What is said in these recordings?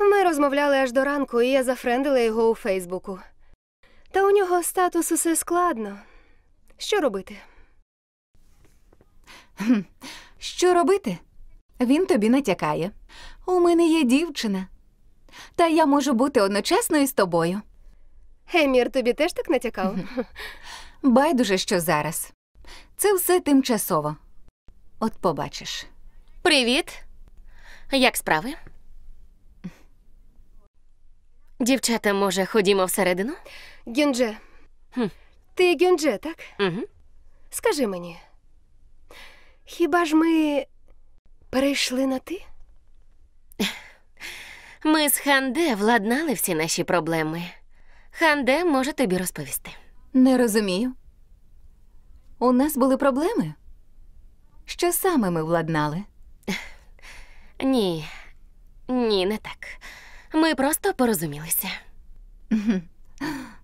Ми розмовляли аж до ранку, і я зафрендила його у Фейсбуку. Та у нього статус усе складно. Що робити? Що робити? Він тобі натякає. У мене є дівчина. Та я можу бути одночасно із тобою. Емір, тобі теж так натякав? Байдуже, що зараз. Це все тимчасово. От побачиш. Привіт. Як справи? Дівчата, може, ходімо всередину? Гюндже. Хм. Ти Гюндже, так? Угу. Скажи мені, хіба ж ми перейшли на ти? Ми з Ханде владнали всі наші проблеми. Ханде може тобі розповісти. Не розумію. У нас були проблеми? Що саме ми владнали? Ні, ні, не так. Ми просто порозумілися.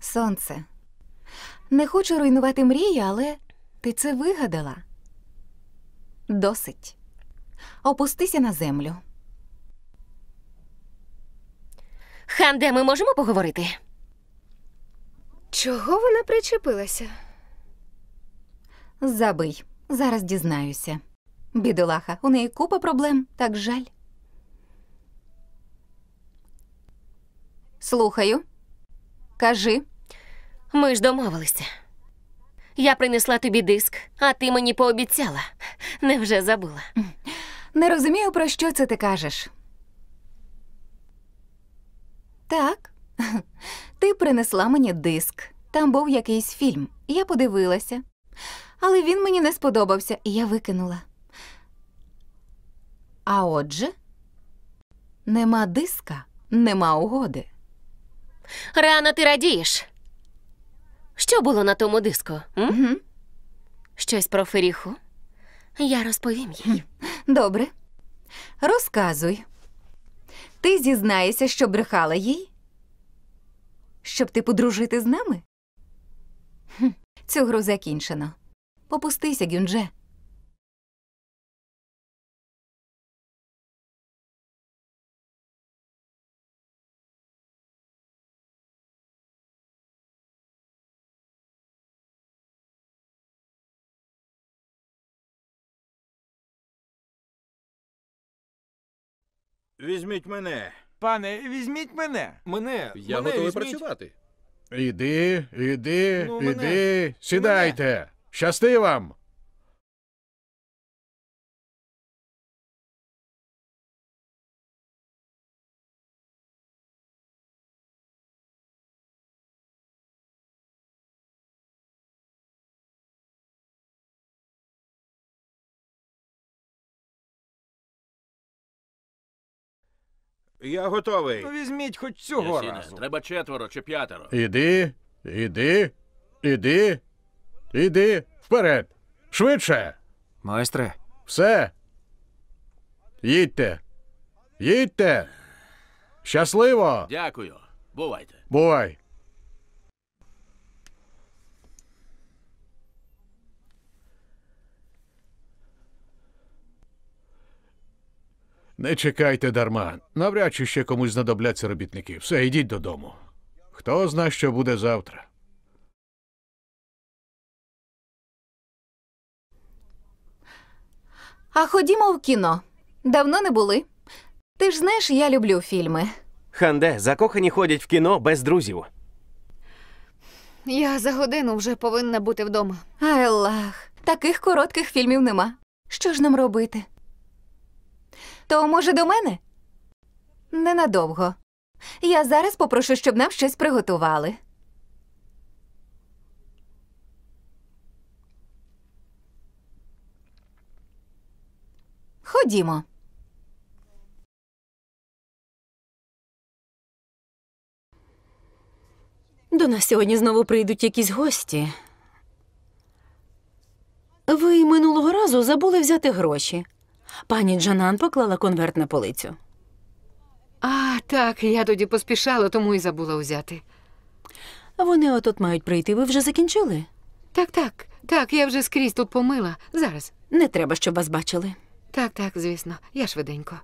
Сонце. Не хочу руйнувати мрії, але ти це вигадала. Досить. Опустися на землю. Ханде, ми можемо поговорити? Чого вона причепилася? Забий. Зараз дізнаюся. Бідолаха, у неї купа проблем, так жаль. Слухаю. Кажи. Ми ж домовилися. Я принесла тобі диск, а ти мені пообіцяла. Невже забула? Не розумію, про що це ти кажеш. Так, ти принесла мені диск. Там був якийсь фільм. Я подивилася, але він мені не сподобався, і я викинула. А отже, нема диска, нема угоди. Рано ти радієш. Що було на тому диску? м? Щось про Феріху? Я розповім їй. Добре. Розказуй. Ти зізнаєшся, що брехала їй? Щоб ти подружити з нами? цю гру закінчено. Попустися, Гюнже. Візьміть мене. Пане, візьміть мене. Мене. Я мене готовий візьміть. працювати. Іди, іди, Ну, мене. іди, сідайте. Щасти вам. Я готовий. Ну, візьміть хоч цього Ясіне, разу. треба четверо чи п'ятеро. Іди, іди, іди, іди. Вперед. Швидше. Майстре. Все. Їдьте. Їдьте. Щасливо. Дякую. Бувайте. Бувай. Не чекайте дарма. Навряд чи ще комусь знадобляться робітники. Все, йдіть додому. Хто знає, що буде завтра. А ходімо в кіно. Давно не були. Ти ж знаєш, я люблю фільми. Ханде, закохані ходять в кіно без друзів. Я за годину вже повинна бути вдома. Айлах, таких коротких фільмів нема. Що ж нам робити? То, може, до мене? Ненадовго. Я зараз попрошу, щоб нам щось приготували. Ходімо. До нас сьогодні знову прийдуть якісь гості. Ви минулого разу забули взяти гроші. Пані Джанан поклала конверт на полицю. А, так, я тоді поспішала, тому і забула узяти. Вони отут мають прийти. Ви вже закінчили? Так, так, так, я вже скрізь тут помила. Зараз. Не треба, щоб вас бачили. Так, так, звісно, я швиденько.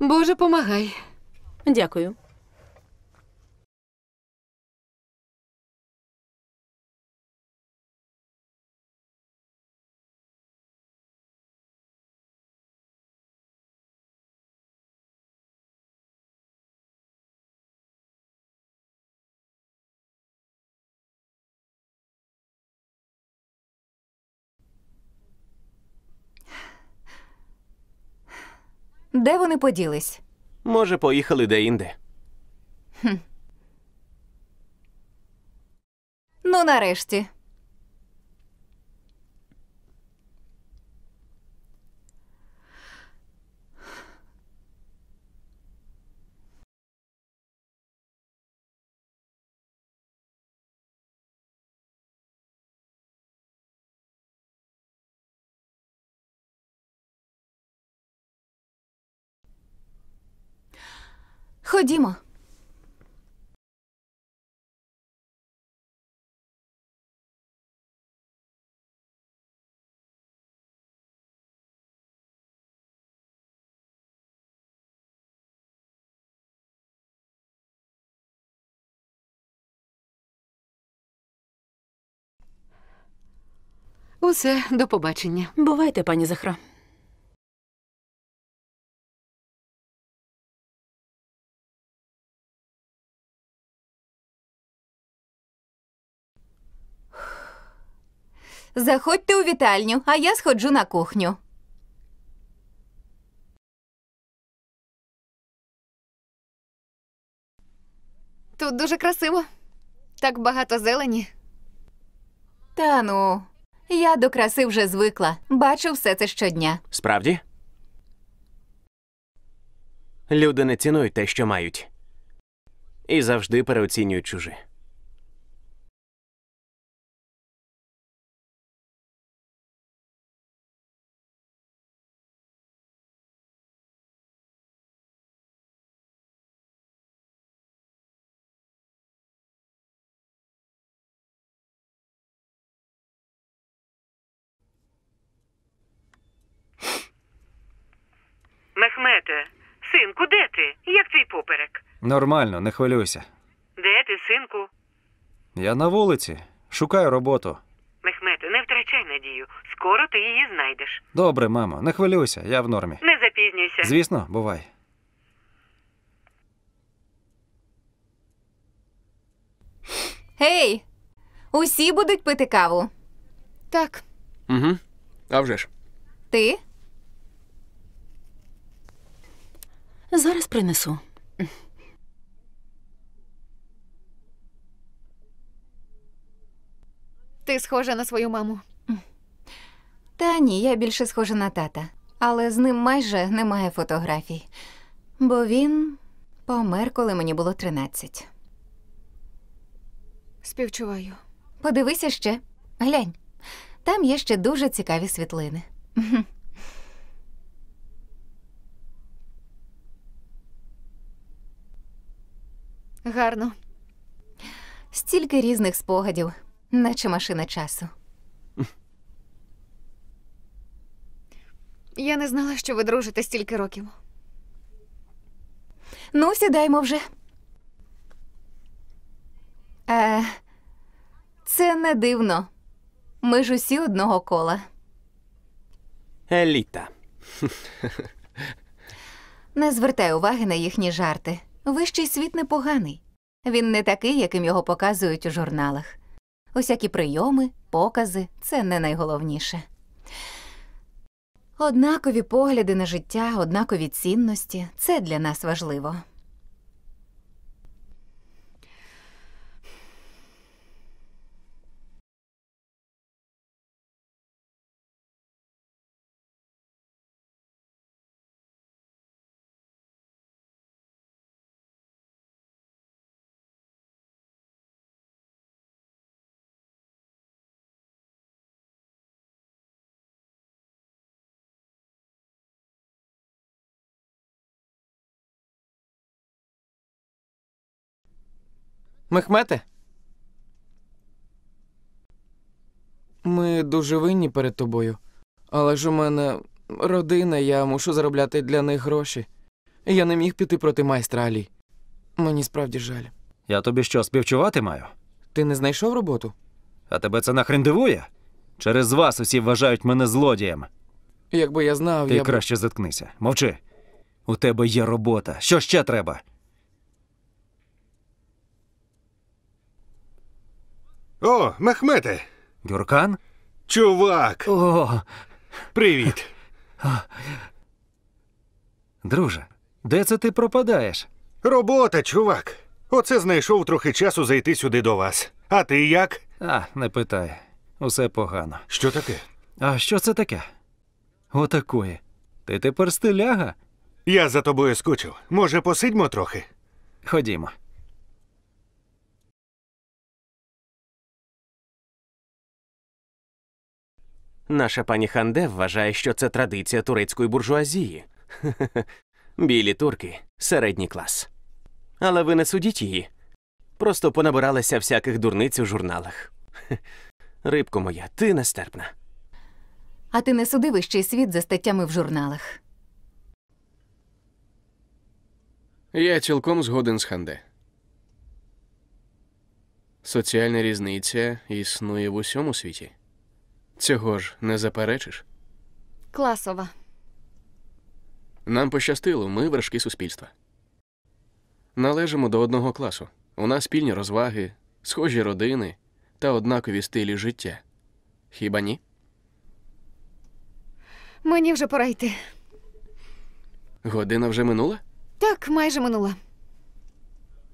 Боже, помагай. Дякую. Де вони поділись? Може, поїхали деінде. інде Ну, нарешті. Ходімо. Усе, до побачення. Бувайте, пані Захра. Заходьте у вітальню, а я сходжу на кухню. Тут дуже красиво. Так багато зелені. Та ну, я до краси вже звикла. Бачу все це щодня. Справді? Люди не цінують те, що мають, і завжди переоцінюють чужі. Нормально, не хвилюйся. Де ти, синку? Я на вулиці, шукаю роботу. Мехмете, не втрачай надію. Скоро ти її знайдеш. Добре, мамо, не хвилюйся, я в нормі. Не запізнюйся. Звісно, бувай. Гей! Усі будуть пити каву. Так. Угу. А вже ж. Ти? Зараз принесу. Ти схожа на свою маму. Та ні, я більше схожа на тата, але з ним майже немає фотографій, бо він помер, коли мені було 13. Співчуваю. Подивися ще, глянь. Там є ще дуже цікаві світлини. Гарно. Стільки різних спогадів наче машина часу. Я не знала, що ви дружите стільки років. Ну, сідаймо вже. Е, Це не дивно. Ми ж усі одного кола. Еліта. Не звертай уваги на їхні жарти. Вищий світ непоганий. Він не такий, яким його показують у журналах. Усякі прийоми, покази це не найголовніше. Однакові погляди на життя, однакові цінності це для нас важливо. Мехмете? Ми дуже винні перед тобою. Але ж у мене родина, я мушу заробляти для них гроші. Я не міг піти проти майстра Алі. Мені справді жаль. Я тобі що, співчувати маю? Ти не знайшов роботу? А тебе це нахрен дивує? Через вас усі вважають мене злодієм. Якби я знав, Ти я б- краще заткнися. Мовчи. У тебе є робота. Що ще треба? О, Мехмете! Гюркан? Чувак! О! Привіт! Друже, де це ти пропадаєш? Робота, чувак. Оце знайшов трохи часу зайти сюди до вас. А ти як? А, не питай. Усе погано. Що таке? А що це таке? Отакої. Ти тепер стиляга? Я за тобою скучив. Може, посидьмо трохи? Ходімо. Наша пані Ханде вважає, що це традиція турецької буржуазії. Білі турки, середній клас. Але ви не судіть її. Просто понабиралася всяких дурниць у журналах. Рибко моя, ти нестерпна. А ти не суди вищий світ за статтями в журналах. Я цілком згоден з Ханде. Соціальна різниця існує в усьому світі. Цього ж не заперечиш. Класова. Нам пощастило, ми вершки суспільства. Належимо до одного класу. У нас спільні розваги, схожі родини та однакові стилі життя. Хіба ні? Мені вже пора йти. Година вже минула? Так, майже минула.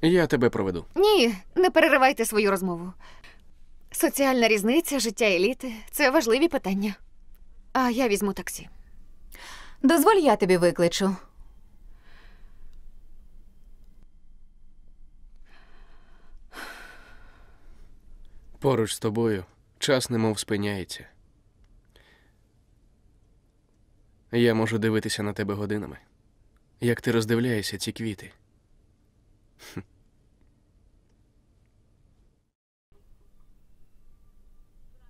Я тебе проведу. Ні, не переривайте свою розмову. Соціальна різниця, життя еліти це важливі питання. А я візьму таксі. Дозволь, я тобі викличу. Поруч з тобою час немов спиняється. Я можу дивитися на тебе годинами, як ти роздивляєшся ці квіти.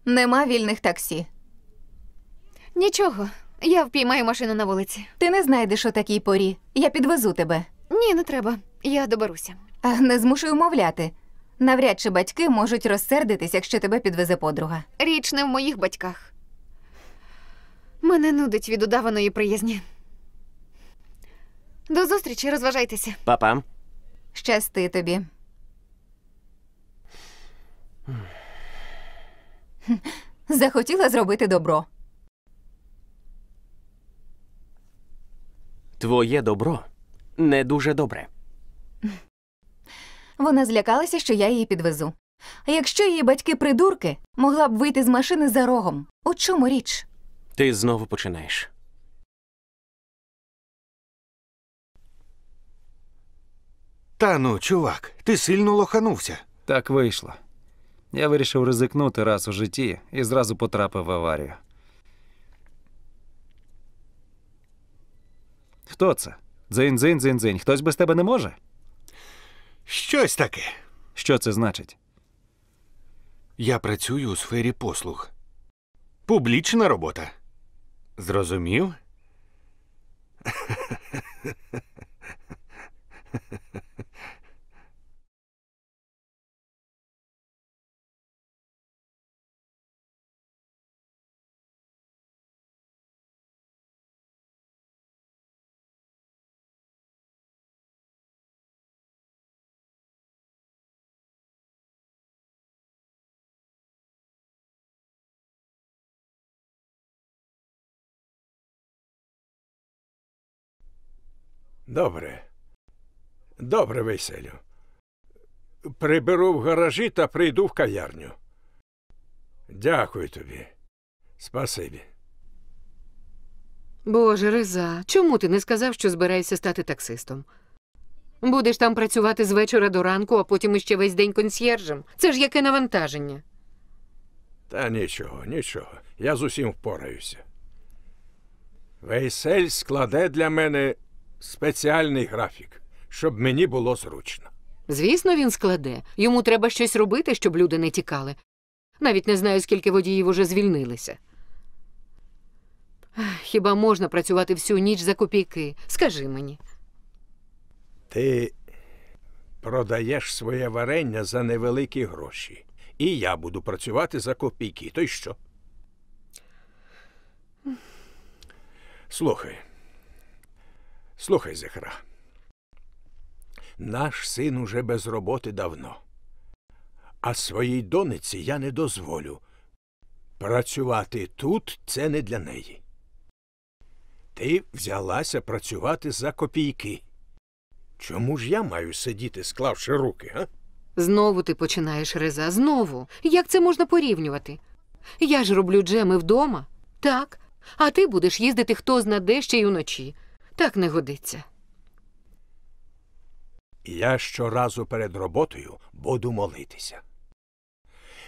Нема вільних таксі. Нічого, я впіймаю машину на вулиці. Ти не знайдеш у такій порі. Я підвезу тебе. Ні, не треба. Я доберуся. Не змушуй умовляти. Навряд чи батьки можуть розсердитись, якщо тебе підвезе подруга. Річ не в моїх батьках. Мене нудить від удаваної приязні. До зустрічі, розважайтеся. Папа. Щасти тобі. Захотіла зробити добро. Твоє добро не дуже добре. Вона злякалася, що я її підвезу. якщо її батьки придурки, могла б вийти з машини за рогом. У чому річ? Ти знову починаєш. Та ну, чувак, ти сильно лоханувся. Так вийшло. Я вирішив ризикнути раз у житті і зразу потрапив в аварію. Хто це? дзинь дзинь дзинь дзинь Хтось без тебе не може? Щось таке. Що це значить? Я працюю у сфері послуг. Публічна робота. Зрозумів? Добре. Добре, веселю. Приберу в гаражі та прийду в кав'ярню. Дякую тобі. Спасибі. Боже, Реза, чому ти не сказав, що збираєшся стати таксистом? Будеш там працювати з вечора до ранку, а потім іще весь день консьєржем. Це ж яке навантаження. Та нічого, нічого. Я з усім впораюся. Вейсель складе для мене спеціальний графік, щоб мені було зручно. Звісно, він складе. Йому треба щось робити, щоб люди не тікали. Навіть не знаю, скільки водіїв уже звільнилися. Хіба можна працювати всю ніч за копійки? Скажи мені. Ти продаєш своє варення за невеликі гроші. І я буду працювати за копійки. То й що? Слухай. Слухай, Зихра, наш син уже без роботи давно, а своїй дониці я не дозволю. Працювати тут це не для неї. Ти взялася працювати за копійки. Чому ж я маю сидіти, склавши руки, а? Знову ти починаєш Реза, знову. Як це можна порівнювати? Я ж роблю джеми вдома, так, а ти будеш їздити хто зна де ще й уночі. Так не годиться. Я щоразу перед роботою буду молитися.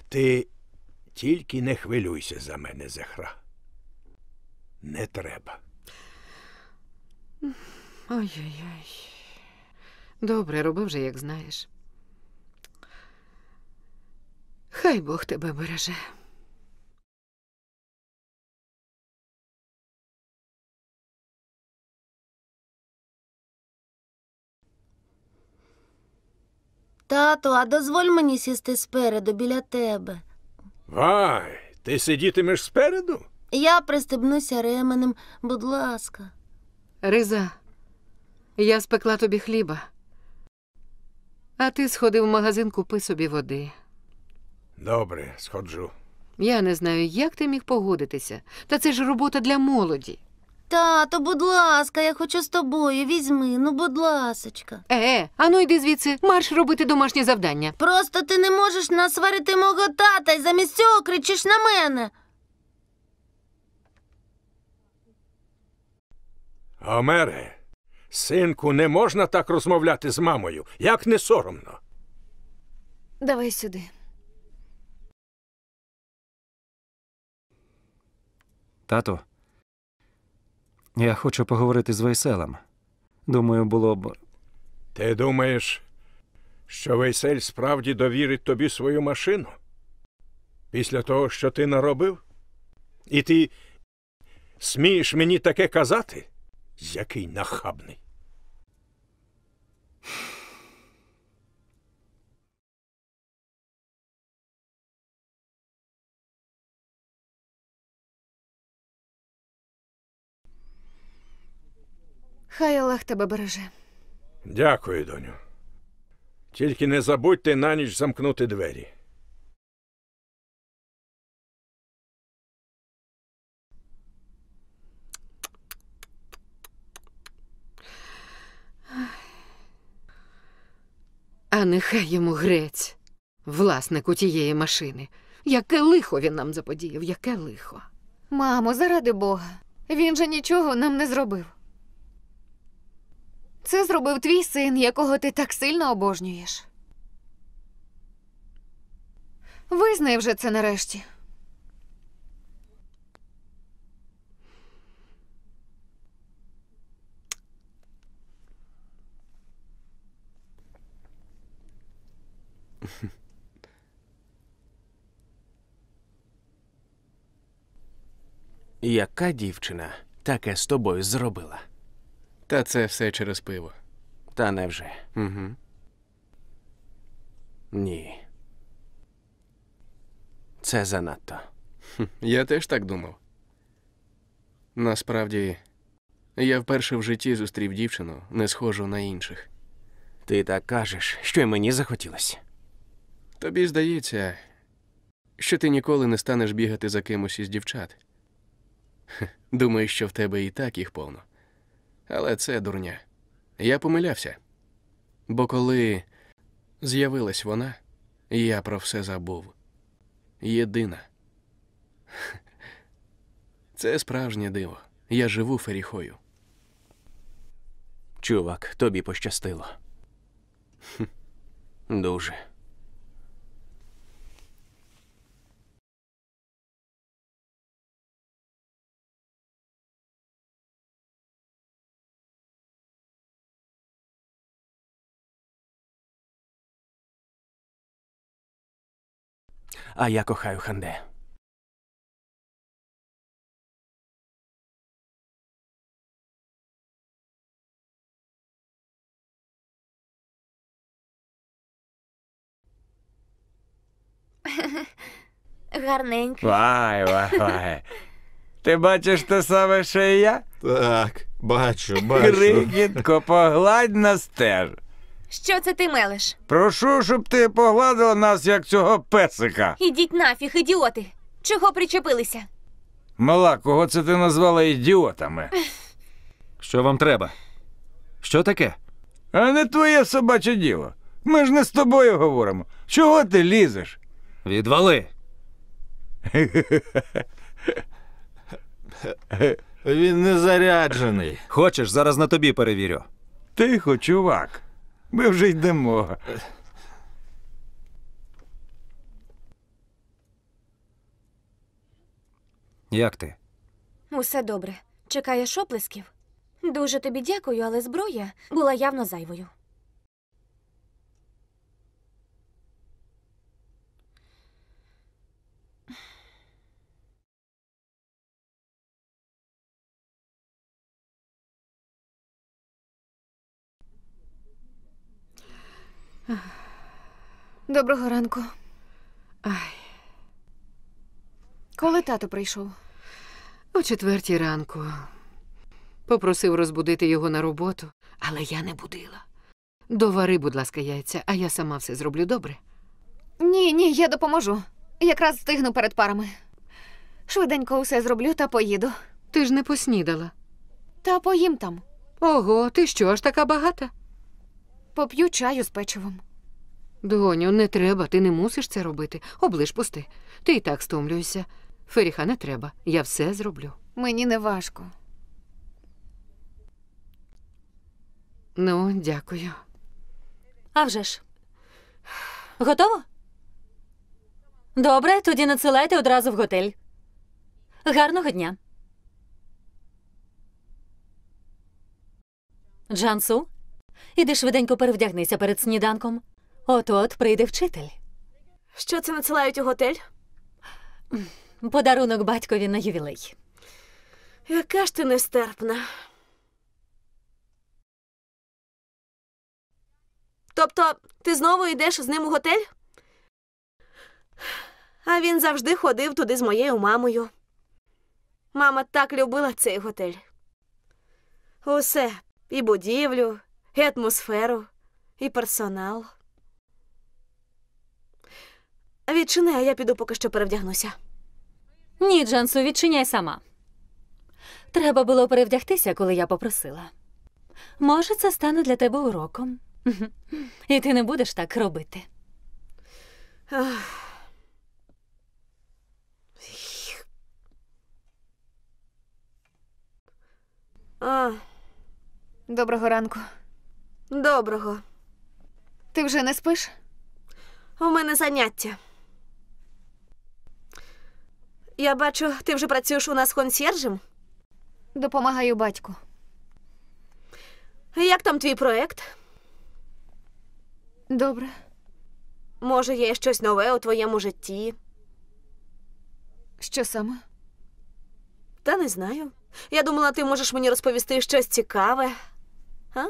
Ти тільки не хвилюйся за мене, Зехра, Не треба. Ой-ой-ой. Добре, роби вже, як знаєш. Хай Бог тебе береже. Тату, а дозволь мені сісти спереду біля тебе. Вай, ти сидітимеш спереду? Я пристебнуся ременем, будь ласка. Риза, я спекла тобі хліба, а ти сходи в магазин, купи собі води. Добре, сходжу. Я не знаю, як ти міг погодитися, та це ж робота для молоді. Тато, будь ласка, я хочу з тобою. Візьми, ну, будь ласочка. Е, е а ну йди звідси, марш робити домашнє завдання. Просто ти не можеш насварити мого тата і замість цього кричиш на мене. Омере. синку, не можна так розмовляти з мамою. Як не соромно. Давай сюди. Тато, я хочу поговорити з Вейселем. Думаю, було б. Ти думаєш, що Вейсель справді довірить тобі свою машину? Після того, що ти наробив? І ти смієш мені таке казати? Який нахабний. Хай Аллах тебе береже. Дякую, доню. Тільки не забудьте на ніч замкнути двері. А нехай йому грець, власнику тієї машини. Яке лихо він нам заподіяв, яке лихо. Мамо, заради Бога. Він же нічого нам не зробив. Це зробив твій син, якого ти так сильно обожнюєш. Визнай вже це нарешті. Яка дівчина таке з тобою зробила? Та це все через пиво. Та невже. Угу. Ні. Це занадто. Я теж так думав. Насправді, я вперше в житті зустрів дівчину, не схожу на інших. Ти так кажеш, що й мені захотілось. Тобі здається, що ти ніколи не станеш бігати за кимось із дівчат. Думаю, що в тебе і так їх повно але це дурня. Я помилявся. Бо коли з'явилась вона, я про все забув. Єдина. Це справжнє диво. Я живу феріхою. Чувак, тобі пощастило. Дуже. а я кохаю Ханде. Гарненько. Вай, вай, вай. Ти бачиш те саме, що і я? Так, бачу, бачу. Крихітко, погладь на стеж. Що це ти мелиш? Прошу, щоб ти погладила нас як цього песика. Ідіть нафіг, ідіоти. Чого причепилися? Мала, кого це ти назвала ідіотами? Що вам треба? Що таке? А не твоє собаче діло. Ми ж не з тобою говоримо. Чого ти лізеш? Відвали. Він не заряджений. Хочеш, зараз на тобі перевірю. Тихо, чувак. Ми вже йдемо. Як ти? Усе добре. Чекаєш оплесків? Дуже тобі дякую, але зброя була явно зайвою. Доброго ранку. Ай. Коли тато прийшов? О четвертій ранку. Попросив розбудити його на роботу, але я не будила. Довари, будь ласка, яйця, а я сама все зроблю добре. Ні, ні, я допоможу. Якраз встигну перед парами. Швиденько усе зроблю та поїду. Ти ж не поснідала. Та поїм там. Ого, ти що аж така багата? поп'ю чаю з печивом. Доню, не треба, ти не мусиш це робити. Облиш пусти. Ти і так стомлюєшся. Феріха, не треба. Я все зроблю. Мені не важко. Ну, дякую. А вже ж. Готово? Добре, тоді надсилайте одразу в готель. Гарного дня. Джансу, Іди швиденько перевдягнися перед сніданком. От от прийде вчитель. Що це надсилають у готель? Подарунок батькові на ювілей. Яка ж ти нестерпна. Тобто ти знову йдеш з ним у готель? А він завжди ходив туди з моєю мамою. Мама так любила цей готель. Усе і будівлю, і атмосферу, і персонал. Відчини, а я піду поки що перевдягнуся. Ні, Джансу, відчиняй сама. Треба було перевдягтися, коли я попросила. Може, це стане для тебе уроком. І ти не будеш так робити. Доброго ранку. Доброго. Ти вже не спиш? У мене заняття. Я бачу, ти вже працюєш у нас консьержем. Допомагаю батьку. Як там твій проект? Добре. Може, є щось нове у твоєму житті? Що саме? Та не знаю. Я думала, ти можеш мені розповісти щось цікаве. А?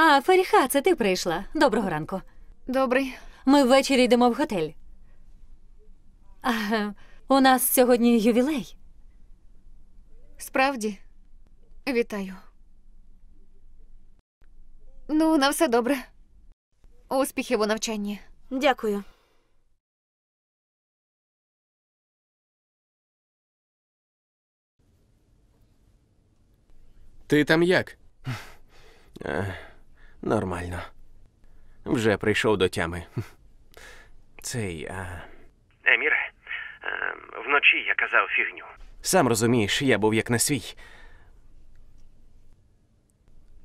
А, Феріха, це ти прийшла. Доброго ранку. Добрий. Ми ввечері йдемо в готель. А, У нас сьогодні ювілей. Справді, вітаю. Ну, на все добре. Успіхів у навчанні. Дякую. Ти там як? Нормально. Вже прийшов до тями. Цей. а... Еміре, вночі я казав фігню. Сам розумієш, я був як на свій.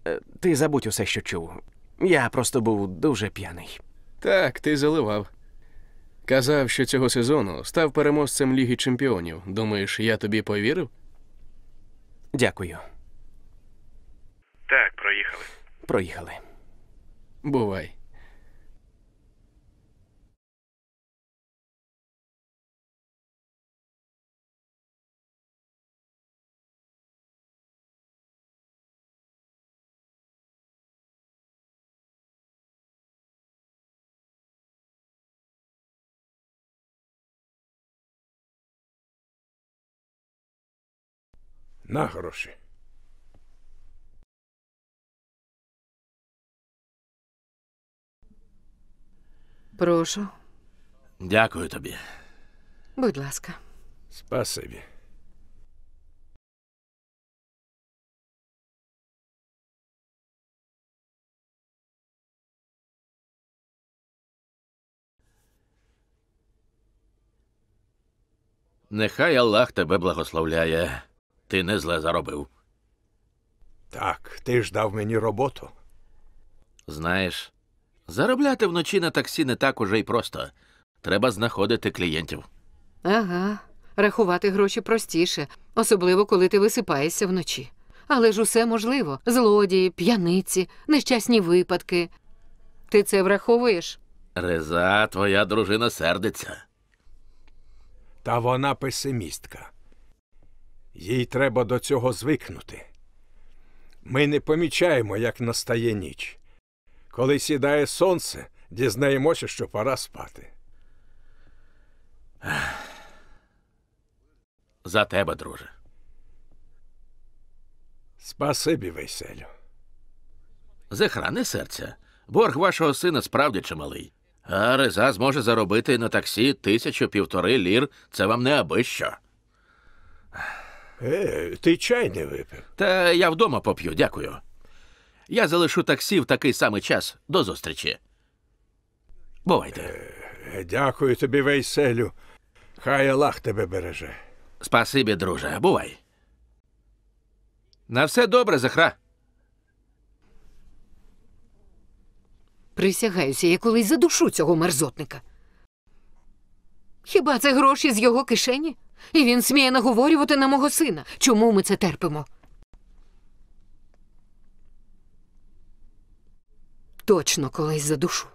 Е, ти забудь усе, що чув. Я просто був дуже п'яний. Так, ти заливав. Казав, що цього сезону став переможцем Ліги Чемпіонів. Думаєш, я тобі повірив? Дякую. Так, проїхали. Проїхали. Бувай. На, хороший. Прошу. Дякую тобі. Будь ласка. Спасибі. Нехай Аллах тебе благословляє. Ти не зле заробив. Так, ти ж дав мені роботу. Знаєш, Заробляти вночі на таксі не так уже й просто. Треба знаходити клієнтів. Ага, рахувати гроші простіше, особливо коли ти висипаєшся вночі. Але ж усе можливо: злодії, п'яниці, нещасні випадки. Ти це враховуєш? Реза, твоя дружина сердиться. Та вона песимістка. Їй треба до цього звикнути. Ми не помічаємо, як настає ніч. Коли сідає сонце, дізнаємося, що пора спати. За тебе, друже. Спасибі, веселю. Захрани серця. Борг вашого сина справді чималий. А Реза зможе заробити на таксі тисячу півтори лір. Це вам не аби що. Е, ти чай не випив. Та я вдома поп'ю, дякую. Я залишу таксі в такий самий час. До зустрічі. Бувайте. Е, дякую тобі, Вейселю. Хай Аллах тебе береже. Спасибі, друже. Бувай. На все добре, Захра. Присягаюся, я колись задушу цього мерзотника. Хіба це гроші з його кишені? І він сміє наговорювати на мого сина. Чому ми це терпимо? точно колись задушу.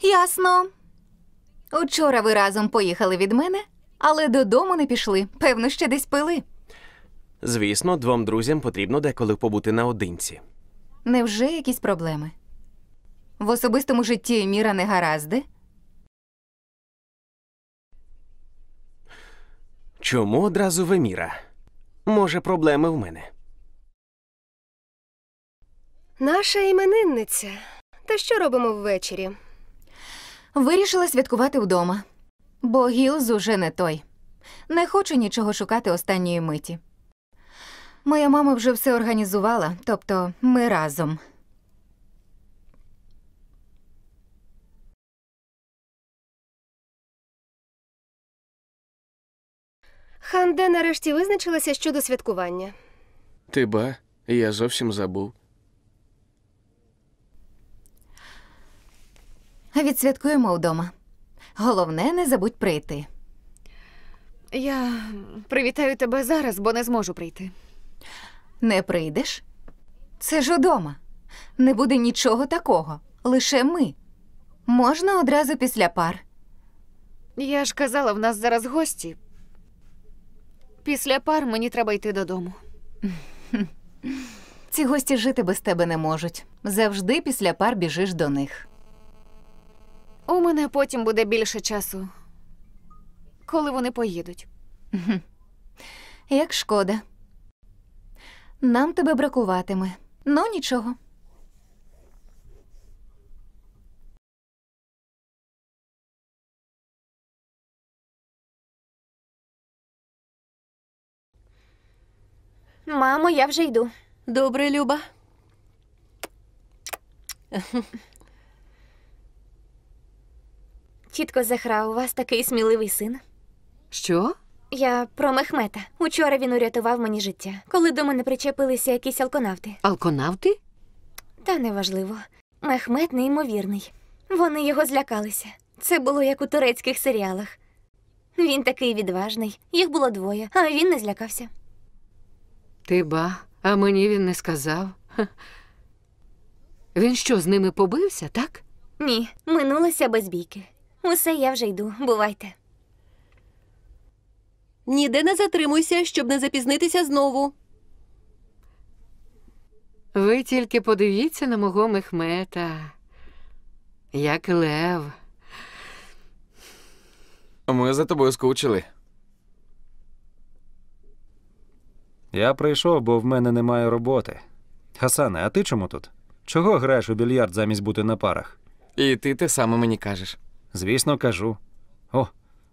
Ясно. Учора ви разом поїхали від мене, але додому не пішли. Певно, ще десь пили. Звісно, двом друзям потрібно деколи побути наодинці. Невже якісь проблеми? В особистому житті міра не гаразди? Чому одразу виміра? Може, проблеми в мене. Наша іменинниця. Та що робимо ввечері? Вирішила святкувати вдома, бо Гілз уже не той. Не хочу нічого шукати останньої миті. Моя мама вже все організувала, тобто ми разом. Ханде нарешті визначилася щодо святкування. Ти ба, я зовсім забув. Відсвяткуємо вдома. Головне, не забудь прийти. Я привітаю тебе зараз, бо не зможу прийти. Не прийдеш? Це ж удома. Не буде нічого такого. Лише ми. Можна одразу після пар. Я ж казала, в нас зараз гості. Після пар мені треба йти додому. Ці гості жити без тебе не можуть. Завжди після пар біжиш до них. У мене потім буде більше часу, коли вони поїдуть. Як шкода, нам тебе бракуватиме. Ну нічого. Мамо, я вже йду. Добре, Люба. Тітко Захра, у вас такий сміливий син. Що? Я про Мехмета. Учора він урятував мені життя, коли до мене причепилися якісь алконавти. Алконавти? Та неважливо. Мехмет неймовірний. Вони його злякалися. Це було як у турецьких серіалах. Він такий відважний, їх було двоє, а він не злякався. Ти ба, а мені він не сказав. Він що, з ними побився, так? Ні, минулося без бійки. Усе я вже йду, бувайте. Ніде не затримуйся, щоб не запізнитися знову. Ви тільки подивіться на мого мехмета. Як лев. Ми за тобою скучили. Я прийшов, бо в мене немає роботи. Хасане, а ти чому тут? Чого граєш у більярд замість бути на парах? І ти те саме мені кажеш. Звісно, кажу. О,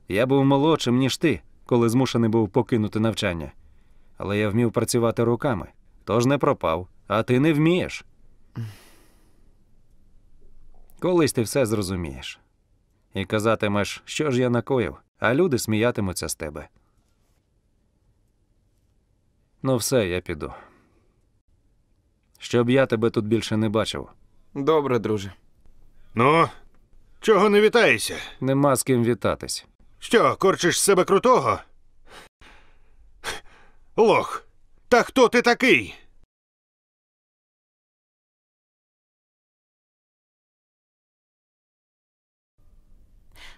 я був молодшим, ніж ти, коли змушений був покинути навчання. Але я вмів працювати руками, тож не пропав, а ти не вмієш. Колись ти все зрозумієш. І казатимеш, що ж я накоїв, а люди сміятимуться з тебе. Ну, все, я піду. Щоб я тебе тут більше не бачив. Добре, друже. Ну, чого не вітаєшся? Нема з ким вітатись. Що, корчиш з себе крутого? Лох. Та хто ти такий?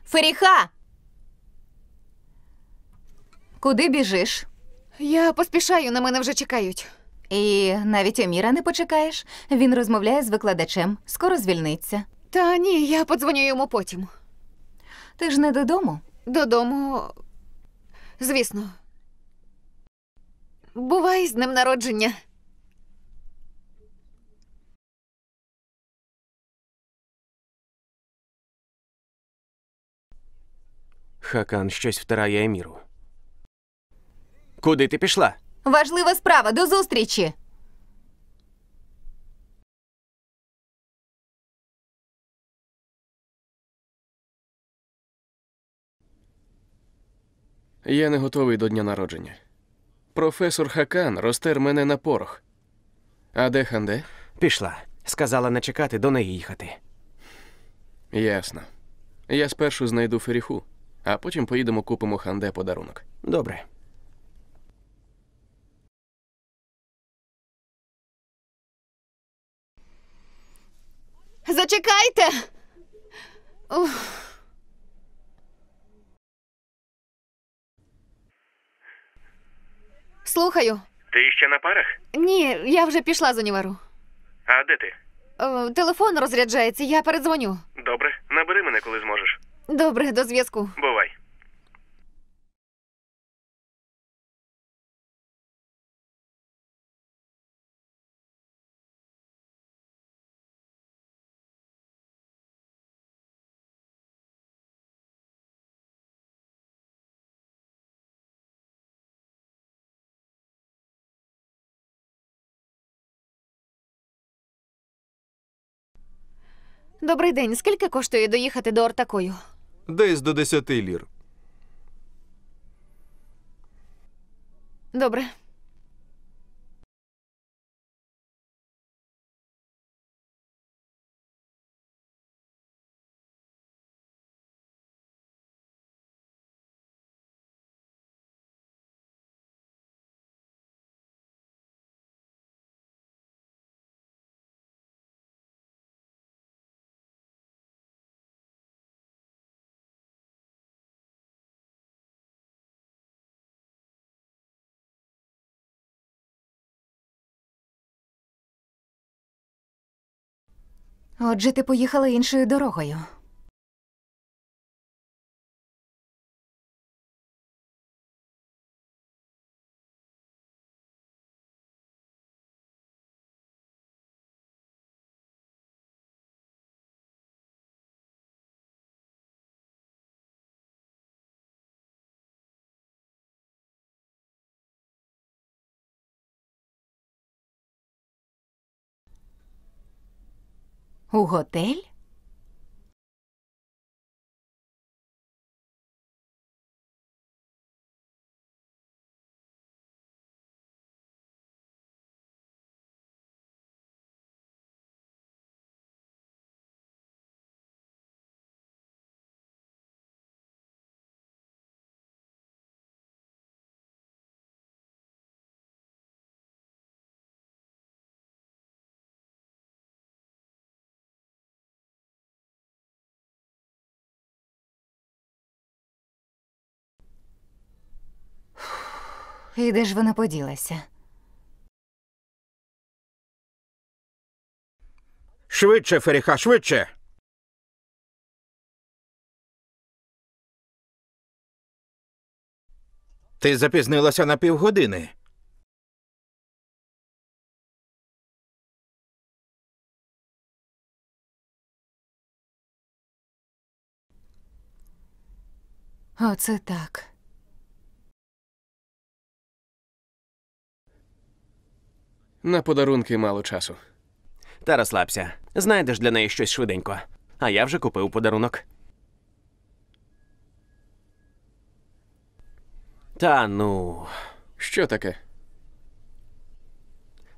Феріха! Куди біжиш? Я поспішаю, на мене вже чекають. І навіть Еміра не почекаєш. Він розмовляє з викладачем, скоро звільниться. Та ні, я подзвоню йому потім. Ти ж не додому? Додому, звісно. Бувай з ним народження. Хакан щось втирає Еміру. Куди ти пішла? Важлива справа. До зустрічі. Я не готовий до дня народження. Професор Хакан розтер мене на порох. А де Ханде? Пішла. Сказала не чекати до неї їхати. Ясно. Я спершу знайду Феріху, а потім поїдемо купимо Ханде подарунок. Добре. Зачекайте. Ух. Слухаю. Ти ще на парах? Ні, я вже пішла з універу. А де ти? Телефон розряджається, я передзвоню. Добре, набери мене, коли зможеш. Добре, до зв'язку. Бувай. Добрий день. Скільки коштує доїхати до Ортакою? Десь до десяти лір. Добре. Отже, ти поїхала іншою дорогою. O hotel? І де ж вона поділася? Швидше, Феріха, швидше. Ти запізнилася на півгодини. Оце так. На подарунки мало часу. Та розслабся. Знайдеш для неї щось швиденько. А я вже купив подарунок. Та ну. Що таке?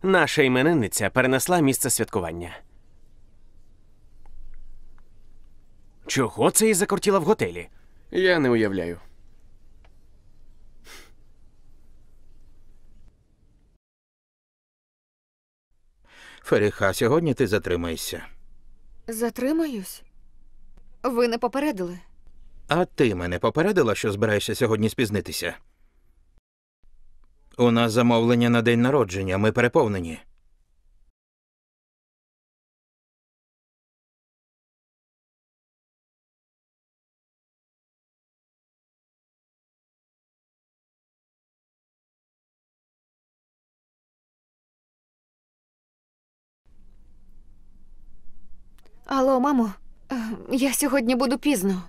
Наша іменинниця перенесла місце святкування. Чого це і закортіла в готелі? Я не уявляю. Феріха, сьогодні ти затримаєшся. Затримаюсь? Ви не попередили. А ти мене попередила, що збираєшся сьогодні спізнитися? У нас замовлення на день народження, ми переповнені. Алло, мамо, е, я сьогодні буду пізно.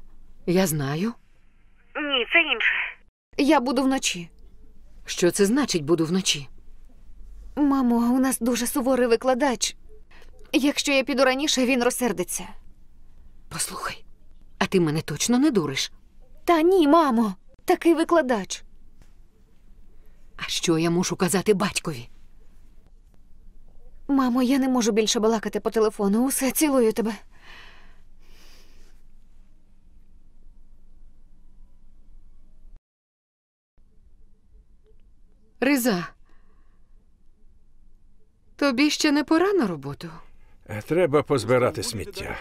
Я знаю. Ні, це інше. Я буду вночі. Що це значить буду вночі? Мамо, у нас дуже суворий викладач. Якщо я піду раніше, він розсердиться. Послухай, а ти мене точно не дуриш? Та ні, мамо, такий викладач. А що я мушу казати батькові? Мамо, я не можу більше балакати по телефону. Усе цілую тебе. Риза, тобі ще не пора на роботу. Е, треба позбирати сміття.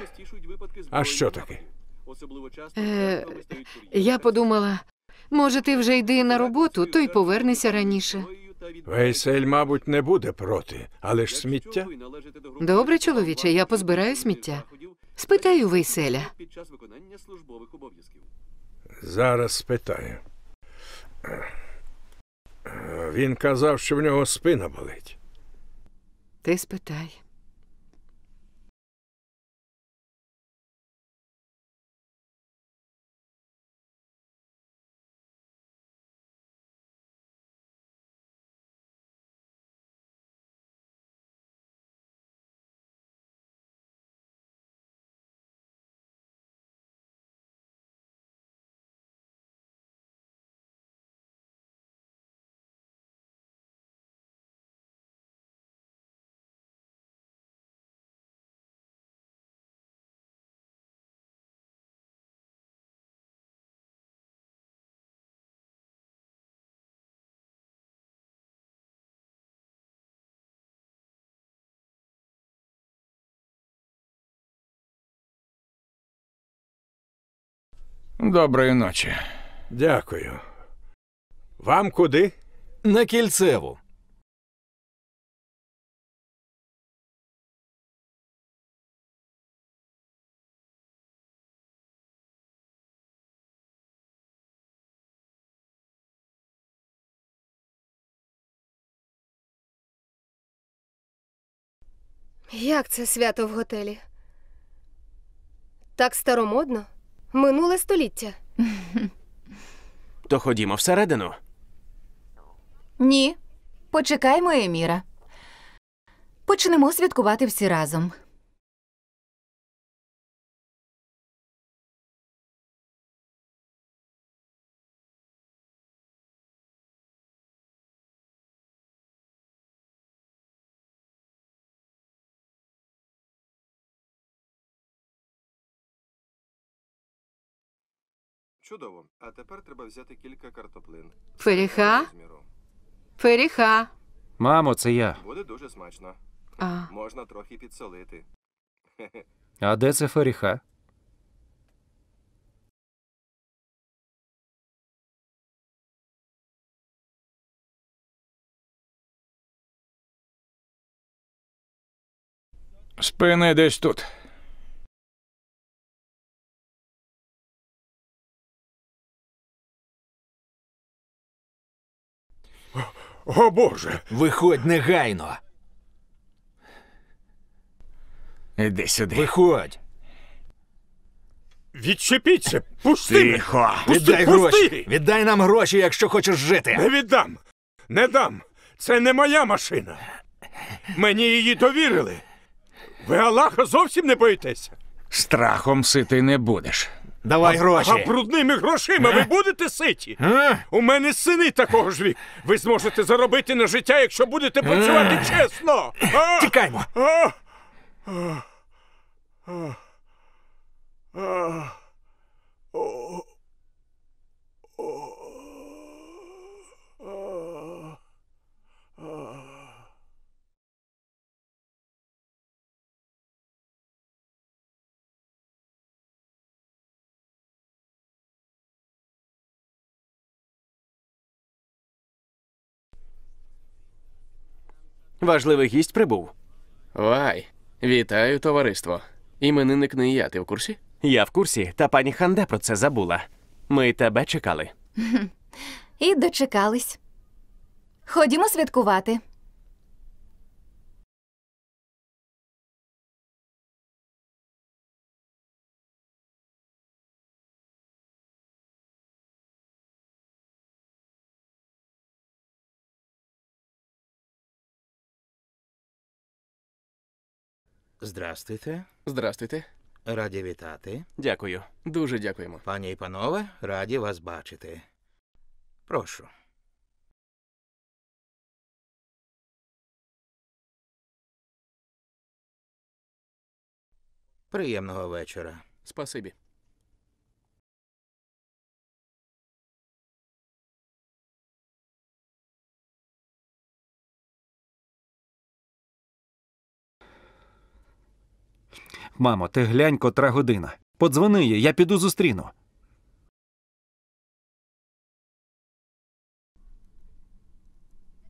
А що таке? Е, Я подумала, може, ти вже йди на роботу, то й повернешся раніше. Вейсель, мабуть, не буде проти, але ж сміття. Добре, чоловіче, я позбираю сміття. Спитаю Вейселя. Зараз спитаю. Він казав, що в нього спина болить. Ти спитай. Доброї ночі. Дякую. Вам куди? На кільцеву. Як це свято в готелі? Так старомодно? Минуле століття. То ходімо всередину. Ні. Почекаймо, Еміра. Почнемо святкувати всі разом. Чудово. А тепер треба взяти кілька картоплин. Феріха? Феріха. Мамо, це я. Буде дуже смачно. А. Можна трохи підсолити. А де це феріха? Спини десь тут. О Боже! Виходь негайно. Іди сюди. Виходь. Відчепіться! Пусти! Тихо! Пусти, Віддай пусти! гроші! Віддай нам гроші, якщо хочеш жити! Не віддам! Не дам! Це не моя машина. Мені її довірили. Ви Аллаха зовсім не боїтеся. Страхом сити не будеш. Давай гроші. А брудними грошима ви е? будете ситі? А? Е? У мене сини такого ж віку. Ви зможете заробити на життя, якщо будете працювати е? чесно. А? Тікаймо. А? А? А? А? А? Важливий гість прибув. Вай, вітаю, товариство. Іменинник не я, ти в курсі? Я в курсі, та пані Ханде про це забула. Ми тебе чекали. І дочекались. Ходімо святкувати. Здрастуйте. Здрастуйте. Раді вітати. Дякую. Дуже дякуємо. Пані і панове, раді вас бачити. Прошу. Приємного вечора. Спасибі. Мамо, ти глянь котра година. Подзвони їй, я піду зустріну.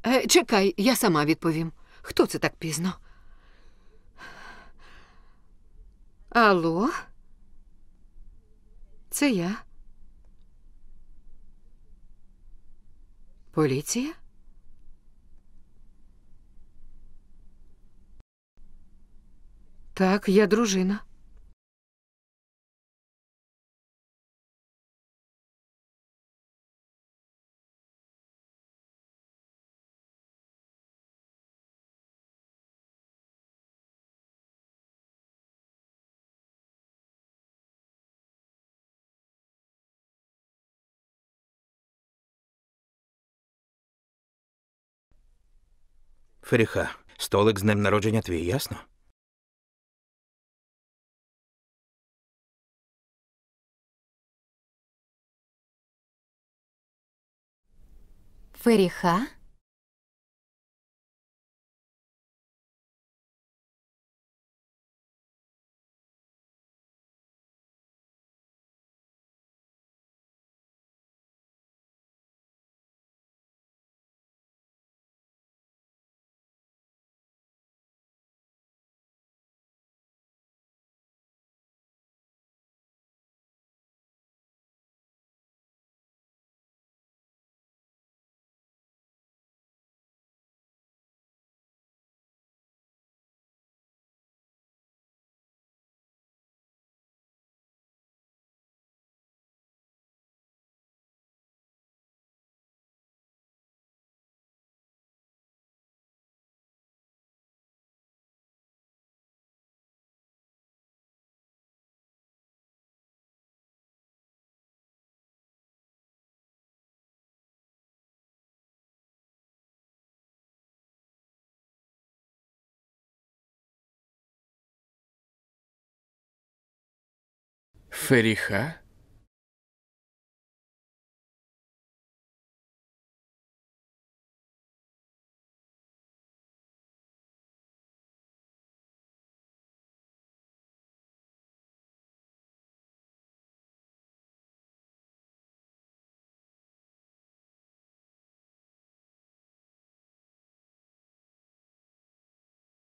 Е, чекай, я сама відповім. Хто це так пізно? Алло? Це я. Поліція? Так, я дружина. Феріха, столик з ним народження твій, ясно? Феріха? Феріха?